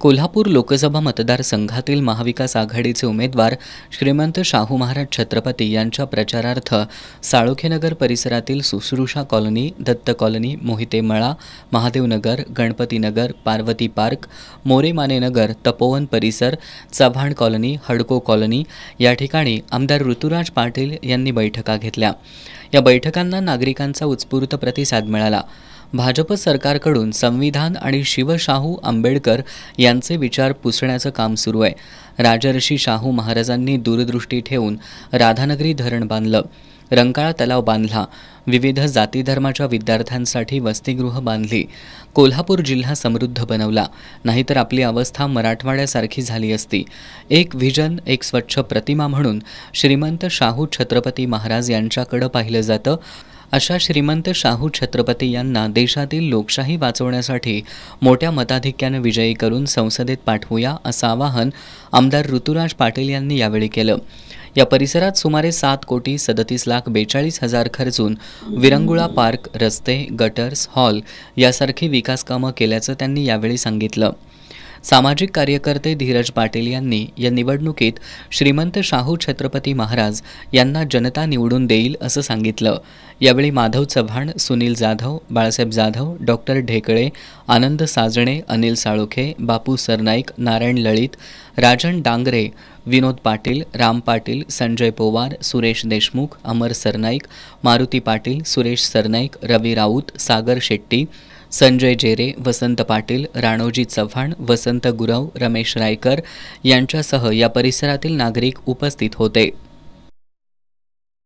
कोल्हापूर लोकसभा मतदारसंघातील महाविकास आघाडीचे उमेदवार श्रीमंत शाहू महाराज छत्रपती यांच्या प्रचारार्थ साळोखेनगर परिसरातील Sushrusha colony Datta colony Mohite Mala Mahadevnagar Ganpatinagar Parvati park Moremanenagar Tapovan परिसर चव्हाण कॉलनी हडको कॉलनी या ठिकाणी आमदार ऋतुराज पाटील यांनी बैठका घेतल्या या बैठकांना नागरिकांचा उत्स्फूर्त प्रतिसाद मिळाला भाजप सरकारकडून संविधान आणि शिवशाहू आंबेडकर यांचे विचार पुसण्याचं काम सुरू आहे राजर्षी शाहू महाराजांनी दूरदृष्टी ठेवून राधानगरी धरण बांधलं रंकाळा तलाव बांधला विविध जातीधर्माच्या विद्यार्थ्यांसाठी वसतिगृह बांधली कोल्हापूर जिल्हा समृद्ध बनवला नाहीतर आपली अवस्था मराठवाड्यासारखी झाली असती एक व्हिजन एक स्वच्छ प्रतिमा म्हणून श्रीमंत शाहू छत्रपती महाराज यांच्याकडं पाहिलं जातं अशा श्रीमंत शाहू छत्रपती यांना देशातील लोकशाही वाचवण्यासाठी मोठ्या मताधिक्यानं विजयी करून संसदेत पाठवूया असं आवाहन आमदार ऋतुराज पाटील यांनी यावेळी केलं या परिसरात सुमारे सात कोटी सदतीस लाख बेचाळीस हजार खर्चून विरंगुळा पार्क रस्ते गटर्स हॉल यासारखी विकासकामं केल्याचं त्यांनी यावेळी सांगितलं सामाजिक कार्यकर्ते धीरज पाटील यांनी या निवडणुकीत श्रीमंत शाहू छत्रपती महाराज यांना जनता निवडून देईल असं सांगितलं यावेळी माधव चव्हाण सुनील जाधव बाळासाहेब जाधव डॉक्टर ढेकळे आनंद साजणे अनिल साळोखे बापू सरनाईक नारायण लळित राजन डांगरे विनोद पाटील राम पाटील संजय पोवार सुरेश देशमुख अमर सरनाईक मारुती पाटील सुरेश सरनाईक रवी राऊत सागर शेट्टी संजय जेरे वसंत पाटील राणोजी चव्हाण वसंत गुरव रमेश रायकर यांच्यासह या परिसरातील नागरिक उपस्थित होते